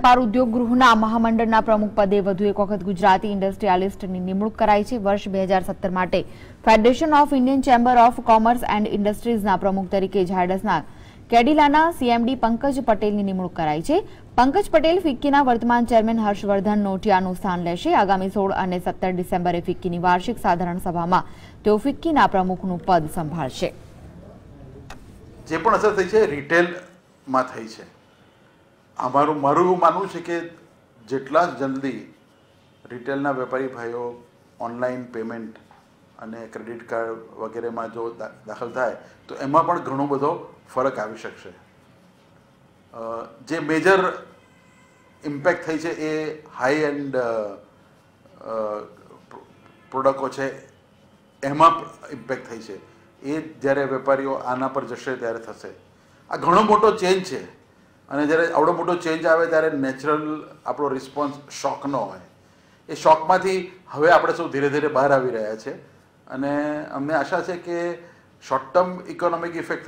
વેપાર ઉદ્યોગ ગૃહના મહામંડળના પ્રમુખ પદે વધુ એક વખત ગુજરાતી ઇન્ડસ્ટ્રીયાલિસ્ટની નિમણૂક કરાઈ છે વર્ષ બે હજાર સત્તર માટે federation of Indian chamber of commerce and ઇન્ડસ્ટ્રીઝના પ્રમુખ તરીકે ઝાયડસના કેડિલાના સીએમડી પંકજ પટેલની નિમણૂક કરાઈ છે પંકજ પટેલ ફિક્કીના વર્તમાન ચેરમેન હર્ષવર્ધન નોટિયાનું સ્થાન લેશે આગામી સોળ અને સત્તર ડિસેમ્બરે ફિક્કીની વાર્ષિક સાધારણ સભામાં તેઓ ફિક્કીના પ્રમુખનું પદ સંભાળશે જે પણ અસર થઈ છે રિટેલમાં થઈ છે અમારું મારું એવું માનવું છે કે જેટલા જલ્દી રિટેલના વેપારી ભાઈઓ ઓનલાઈન પેમેન્ટ અને ક્રેડિટ કાર્ડ વગેરેમાં જો દાખલ થાય તો એમાં પણ ઘણો બધો ફરક આવી શકશે જે મેજર ઇમ્પેક્ટ થઈ છે એ હાઈ એન્ડ પ્રોડક્ટો છે એમાં ઇમ્પેક્ટ થઈ છે એ જ્યારે વેપારીઓ આના પર જશે ત્યારે થશે આ ઘણો મોટો ચેન્જ છે અને જ્યારે આવડો મોટો ચેન્જ આવે ત્યારે નેચરલ આપણો રિસ્પોન્સ શોકનો હોય એ શોકમાંથી હવે આપણે સૌ ધીરે ધીરે બહાર આવી રહ્યા છે અને અમને આશા છે કે શોર્ટ ટર્મ ઇકોનોમિક ઇફેક્ટ